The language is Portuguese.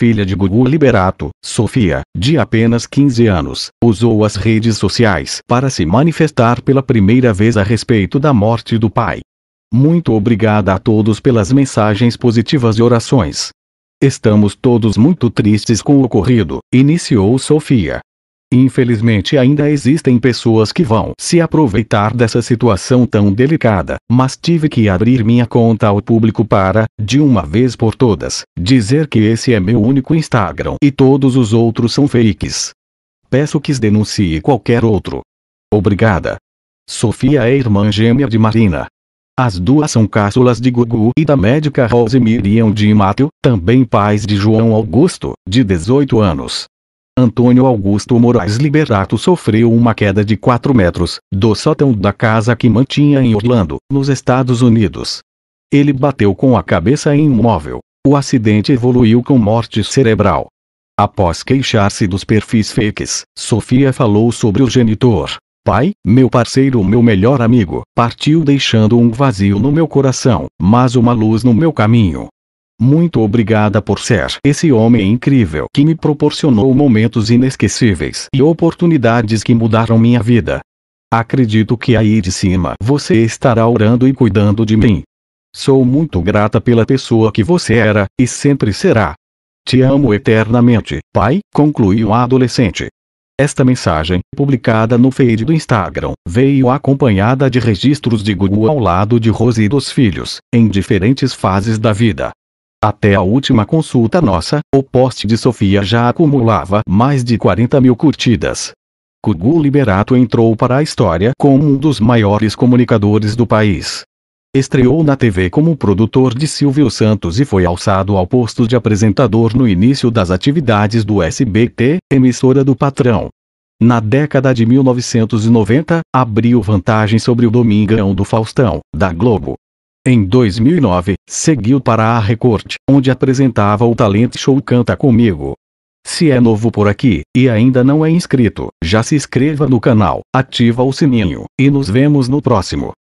filha de Gugu Liberato, Sofia, de apenas 15 anos, usou as redes sociais para se manifestar pela primeira vez a respeito da morte do pai. Muito obrigada a todos pelas mensagens positivas e orações. Estamos todos muito tristes com o ocorrido, iniciou Sofia, Infelizmente ainda existem pessoas que vão se aproveitar dessa situação tão delicada, mas tive que abrir minha conta ao público para, de uma vez por todas, dizer que esse é meu único Instagram e todos os outros são fakes. Peço que denuncie qualquer outro. Obrigada. Sofia é irmã gêmea de Marina. As duas são cápsulas de Gugu e da médica Rose Miriam de também pais de João Augusto, de 18 anos. Antônio Augusto Moraes Liberato sofreu uma queda de 4 metros do sótão da casa que mantinha em Orlando, nos Estados Unidos. Ele bateu com a cabeça em um móvel. O acidente evoluiu com morte cerebral. Após queixar-se dos perfis fakes, Sofia falou sobre o genitor. Pai, meu parceiro, meu melhor amigo, partiu deixando um vazio no meu coração, mas uma luz no meu caminho. Muito obrigada por ser esse homem incrível que me proporcionou momentos inesquecíveis e oportunidades que mudaram minha vida. Acredito que aí de cima você estará orando e cuidando de mim. Sou muito grata pela pessoa que você era, e sempre será. Te amo eternamente, pai, concluiu a adolescente. Esta mensagem, publicada no feed do Instagram, veio acompanhada de registros de Gugu ao lado de Rose e dos filhos, em diferentes fases da vida. Até a última consulta nossa, o post de Sofia já acumulava mais de 40 mil curtidas. Gugu Liberato entrou para a história como um dos maiores comunicadores do país. Estreou na TV como produtor de Silvio Santos e foi alçado ao posto de apresentador no início das atividades do SBT, emissora do patrão. Na década de 1990, abriu vantagem sobre o Domingão do Faustão, da Globo, em 2009, seguiu para a Record, onde apresentava o talent show Canta Comigo. Se é novo por aqui e ainda não é inscrito, já se inscreva no canal, ativa o sininho e nos vemos no próximo.